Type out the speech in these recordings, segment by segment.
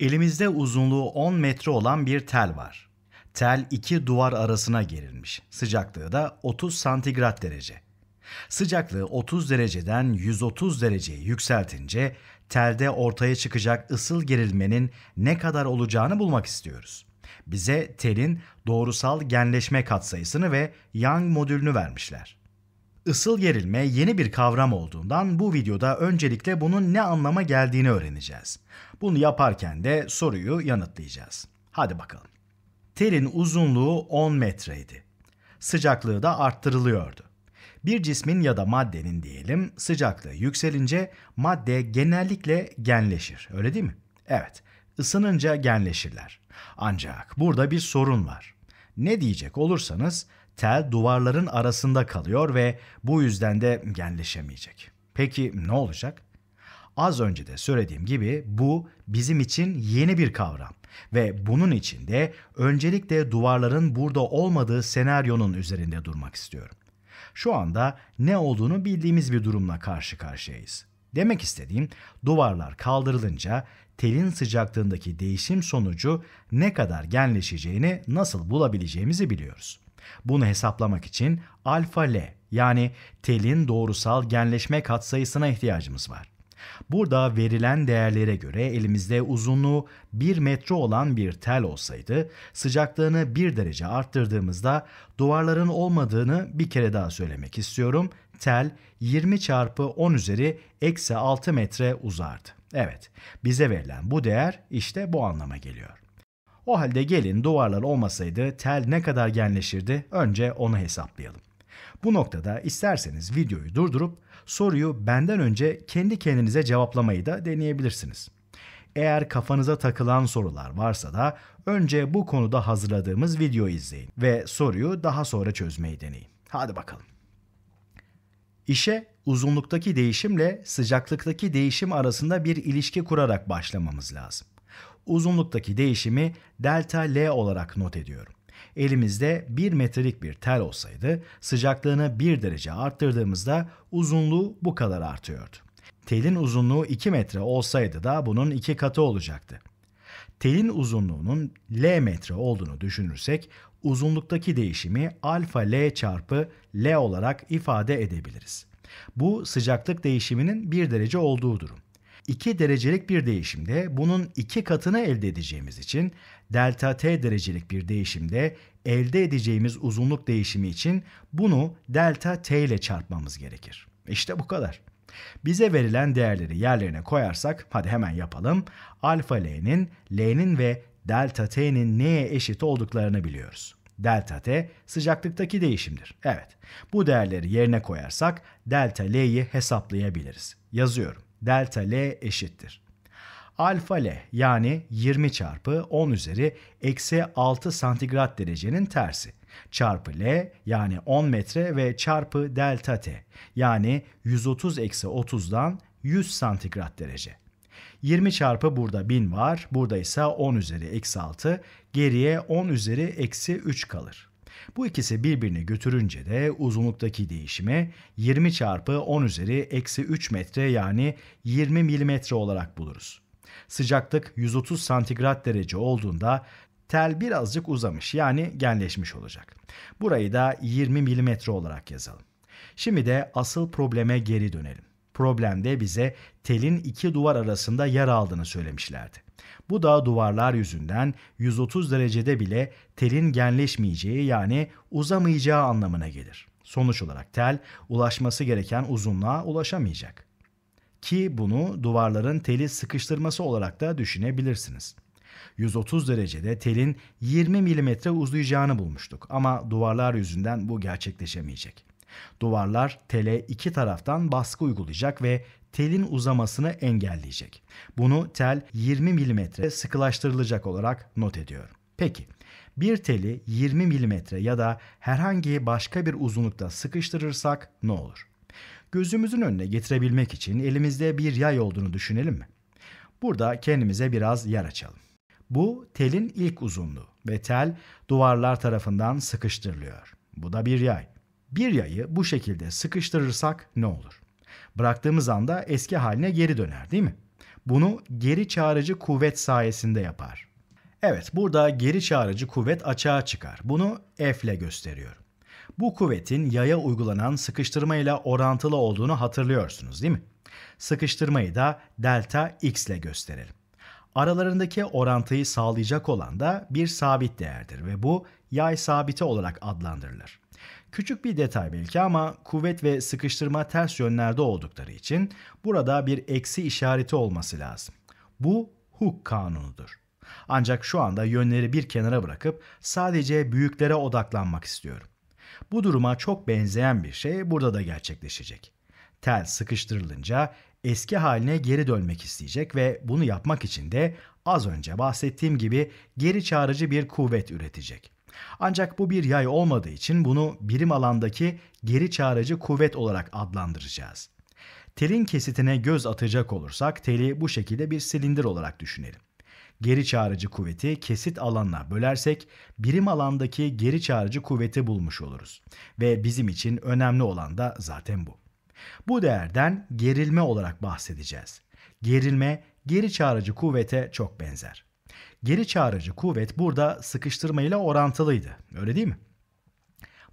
Elimizde uzunluğu 10 metre olan bir tel var. Tel iki duvar arasına gerilmiş. Sıcaklığı da 30 santigrat derece. Sıcaklığı 30 dereceden 130 dereceye yükseltince telde ortaya çıkacak ısıl gerilmenin ne kadar olacağını bulmak istiyoruz. Bize telin doğrusal genleşme katsayısını ve Young modülünü vermişler. Isıl gerilme yeni bir kavram olduğundan bu videoda öncelikle bunun ne anlama geldiğini öğreneceğiz. Bunu yaparken de soruyu yanıtlayacağız. Hadi bakalım. Telin uzunluğu 10 metreydi. Sıcaklığı da arttırılıyordu. Bir cismin ya da maddenin diyelim sıcaklığı yükselince madde genellikle genleşir. Öyle değil mi? Evet. Isınınca genleşirler. Ancak burada bir sorun var. Ne diyecek olursanız tel duvarların arasında kalıyor ve bu yüzden de genleşemeyecek. Peki ne olacak? Az önce de söylediğim gibi bu bizim için yeni bir kavram ve bunun için de öncelikle duvarların burada olmadığı senaryonun üzerinde durmak istiyorum. Şu anda ne olduğunu bildiğimiz bir durumla karşı karşıyayız. Demek istediğim duvarlar kaldırılınca telin sıcaklığındaki değişim sonucu ne kadar genleşeceğini nasıl bulabileceğimizi biliyoruz. Bunu hesaplamak için alfa L yani telin doğrusal genleşme katsayısına ihtiyacımız var. Burada verilen değerlere göre elimizde uzunluğu 1 metre olan bir tel olsaydı sıcaklığını 1 derece arttırdığımızda duvarların olmadığını bir kere daha söylemek istiyorum. Tel 20 çarpı 10 üzeri eksi 6 metre uzardı. Evet bize verilen bu değer işte bu anlama geliyor. O halde gelin duvarlar olmasaydı tel ne kadar genleşirdi önce onu hesaplayalım. Bu noktada isterseniz videoyu durdurup soruyu benden önce kendi kendinize cevaplamayı da deneyebilirsiniz. Eğer kafanıza takılan sorular varsa da önce bu konuda hazırladığımız videoyu izleyin ve soruyu daha sonra çözmeyi deneyin. Hadi bakalım. İşe uzunluktaki değişimle sıcaklıktaki değişim arasında bir ilişki kurarak başlamamız lazım uzunluktaki değişimi delta L olarak not ediyorum. Elimizde 1 metrelik bir tel olsaydı sıcaklığını 1 derece arttırdığımızda uzunluğu bu kadar artıyordu. Telin uzunluğu 2 metre olsaydı da bunun 2 katı olacaktı. Telin uzunluğunun L metre olduğunu düşünürsek uzunluktaki değişimi alfa L çarpı L olarak ifade edebiliriz. Bu sıcaklık değişiminin 1 derece olduğu durum. 2 derecelik bir değişimde bunun 2 katını elde edeceğimiz için delta t derecelik bir değişimde elde edeceğimiz uzunluk değişimi için bunu delta t ile çarpmamız gerekir. İşte bu kadar. Bize verilen değerleri yerlerine koyarsak hadi hemen yapalım. Alfa l'nin, l'nin ve delta t'nin neye eşit olduklarını biliyoruz. Delta T sıcaklıktaki değişimdir. Evet. Bu değerleri yerine koyarsak delta L'yi hesaplayabiliriz. Yazıyorum delta L eşittir. Alfa L yani 20 çarpı 10 üzeri eksi 6 santigrat derecenin tersi çarpı L yani 10 metre ve çarpı delta T yani 130 eksi 30'dan 100 santigrat derece. 20 çarpı burada 1000 var. Burada ise 10 üzeri eksi 6. Geriye 10 üzeri eksi 3 kalır. Bu ikisi birbirini götürünce de uzunluktaki değişimi 20 çarpı 10 üzeri eksi 3 metre yani 20 milimetre olarak buluruz. Sıcaklık 130 santigrat derece olduğunda tel birazcık uzamış yani genleşmiş olacak. Burayı da 20 milimetre olarak yazalım. Şimdi de asıl probleme geri dönelim. Problemde bize telin iki duvar arasında yer aldığını söylemişlerdi. Bu da duvarlar yüzünden 130 derecede bile telin genleşmeyeceği yani uzamayacağı anlamına gelir. Sonuç olarak tel ulaşması gereken uzunluğa ulaşamayacak. Ki bunu duvarların teli sıkıştırması olarak da düşünebilirsiniz. 130 derecede telin 20 mm uzayacağını bulmuştuk ama duvarlar yüzünden bu gerçekleşemeyecek. Duvarlar tele iki taraftan baskı uygulayacak ve telin uzamasını engelleyecek. Bunu tel 20 mm sıkılaştırılacak olarak not ediyorum. Peki bir teli 20 mm ya da herhangi başka bir uzunlukta sıkıştırırsak ne olur? Gözümüzün önüne getirebilmek için elimizde bir yay olduğunu düşünelim mi? Burada kendimize biraz yer açalım. Bu telin ilk uzunluğu ve tel duvarlar tarafından sıkıştırılıyor. Bu da bir yay. Bir yayı bu şekilde sıkıştırırsak ne olur? Bıraktığımız anda eski haline geri döner değil mi? Bunu geri çağırıcı kuvvet sayesinde yapar. Evet burada geri çağırıcı kuvvet açığa çıkar. Bunu F ile gösteriyorum. Bu kuvvetin yaya uygulanan sıkıştırma ile orantılı olduğunu hatırlıyorsunuz değil mi? Sıkıştırmayı da delta x ile gösterelim. Aralarındaki orantıyı sağlayacak olan da bir sabit değerdir ve bu yay sabiti olarak adlandırılır. Küçük bir detay belki ama kuvvet ve sıkıştırma ters yönlerde oldukları için burada bir eksi işareti olması lazım. Bu Hooke kanunudur. Ancak şu anda yönleri bir kenara bırakıp sadece büyüklere odaklanmak istiyorum. Bu duruma çok benzeyen bir şey burada da gerçekleşecek. Tel sıkıştırılınca eski haline geri dönmek isteyecek ve bunu yapmak için de az önce bahsettiğim gibi geri çağrıcı bir kuvvet üretecek. Ancak bu bir yay olmadığı için bunu birim alandaki geri çağırıcı kuvvet olarak adlandıracağız. Telin kesitine göz atacak olursak teli bu şekilde bir silindir olarak düşünelim. Geri çağırıcı kuvveti kesit alanına bölersek birim alandaki geri çağırıcı kuvveti bulmuş oluruz. Ve bizim için önemli olan da zaten bu. Bu değerden gerilme olarak bahsedeceğiz. Gerilme geri çağırıcı kuvvete çok benzer. Geri çağırıcı kuvvet burada sıkıştırmayla orantılıydı. Öyle değil mi?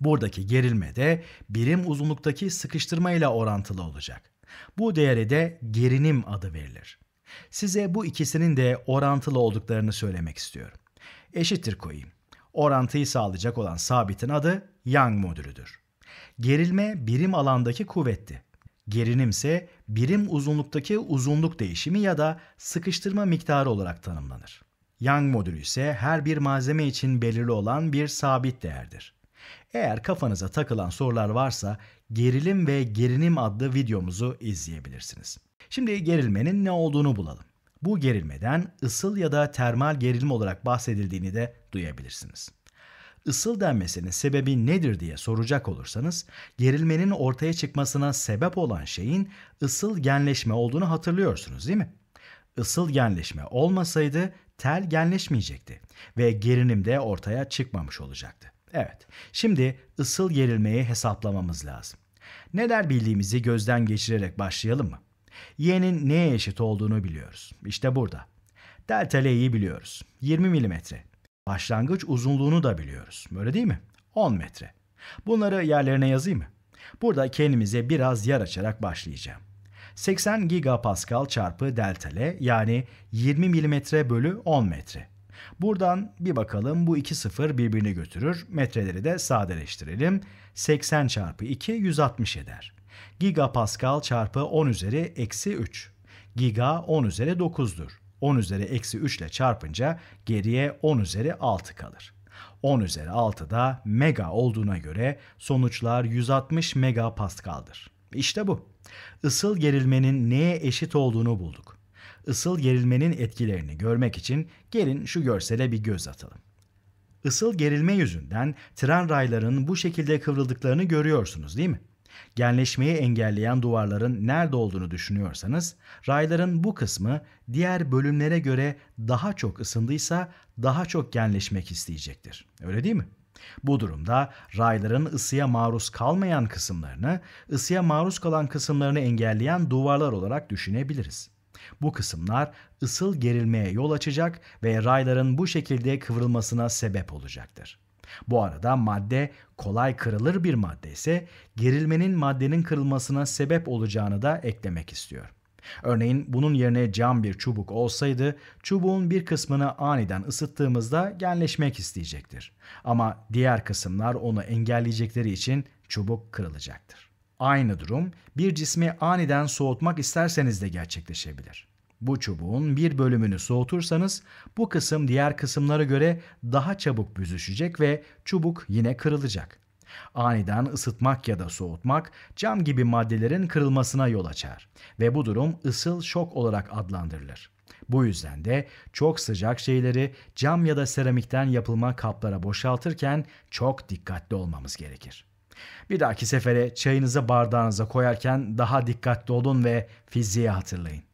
Buradaki gerilme de birim uzunluktaki sıkıştırmayla orantılı olacak. Bu değere de gerinim adı verilir. Size bu ikisinin de orantılı olduklarını söylemek istiyorum. Eşittir koyayım. Orantıyı sağlayacak olan sabitin adı Young modülüdür. Gerilme birim alandaki kuvvetti. Gerinim ise birim uzunluktaki uzunluk değişimi ya da sıkıştırma miktarı olarak tanımlanır. Young modülü ise her bir malzeme için belirli olan bir sabit değerdir. Eğer kafanıza takılan sorular varsa gerilim ve gerinim adlı videomuzu izleyebilirsiniz. Şimdi gerilmenin ne olduğunu bulalım. Bu gerilmeden ısıl ya da termal gerilim olarak bahsedildiğini de duyabilirsiniz. Isıl denmesinin sebebi nedir diye soracak olursanız, gerilmenin ortaya çıkmasına sebep olan şeyin ısıl genleşme olduğunu hatırlıyorsunuz değil mi? Isıl genleşme olmasaydı tel genleşmeyecekti ve gerinim de ortaya çıkmamış olacaktı. Evet, şimdi ısıl gerilmeyi hesaplamamız lazım. Neler bildiğimizi gözden geçirerek başlayalım mı? Y'nin neye eşit olduğunu biliyoruz. İşte burada. Delta L'yi biliyoruz. 20 mm. Başlangıç uzunluğunu da biliyoruz. Öyle değil mi? 10 metre. Bunları yerlerine yazayım mı? Burada kendimize biraz yer açarak başlayacağım. 80 GPa çarpı delta L yani 20 milimetre bölü 10 metre. Buradan bir bakalım bu iki sıfır birbirini götürür. Metreleri de sadeleştirelim. 80 çarpı 2 160 eder. Gigapascal çarpı 10 üzeri eksi 3. Giga 10 üzeri 9'dur. 10 üzeri eksi 3 ile çarpınca geriye 10 üzeri 6 kalır. 10 üzeri 6 da mega olduğuna göre sonuçlar 160 mega megapascal'dır. İşte bu ısıl gerilmenin neye eşit olduğunu bulduk. Isıl gerilmenin etkilerini görmek için gelin şu görsele bir göz atalım. Isıl gerilme yüzünden tren raylarının bu şekilde kıvrıldıklarını görüyorsunuz değil mi? Genleşmeyi engelleyen duvarların nerede olduğunu düşünüyorsanız, rayların bu kısmı diğer bölümlere göre daha çok ısındıysa daha çok genleşmek isteyecektir. Öyle değil mi? Bu durumda rayların ısıya maruz kalmayan kısımlarını, ısıya maruz kalan kısımlarını engelleyen duvarlar olarak düşünebiliriz. Bu kısımlar ısıl gerilmeye yol açacak ve rayların bu şekilde kıvrılmasına sebep olacaktır. Bu arada madde kolay kırılır bir madde ise gerilmenin maddenin kırılmasına sebep olacağını da eklemek istiyorum. Örneğin bunun yerine cam bir çubuk olsaydı çubuğun bir kısmını aniden ısıttığımızda genleşmek isteyecektir. Ama diğer kısımlar onu engelleyecekleri için çubuk kırılacaktır. Aynı durum bir cismi aniden soğutmak isterseniz de gerçekleşebilir. Bu çubuğun bir bölümünü soğutursanız bu kısım diğer kısımlara göre daha çabuk büzüşecek ve çubuk yine kırılacak. Aniden ısıtmak ya da soğutmak cam gibi maddelerin kırılmasına yol açar ve bu durum ısıl şok olarak adlandırılır. Bu yüzden de çok sıcak şeyleri cam ya da seramikten yapılma kaplara boşaltırken çok dikkatli olmamız gerekir. Bir dahaki sefere çayınızı bardağınıza koyarken daha dikkatli olun ve fiziği hatırlayın.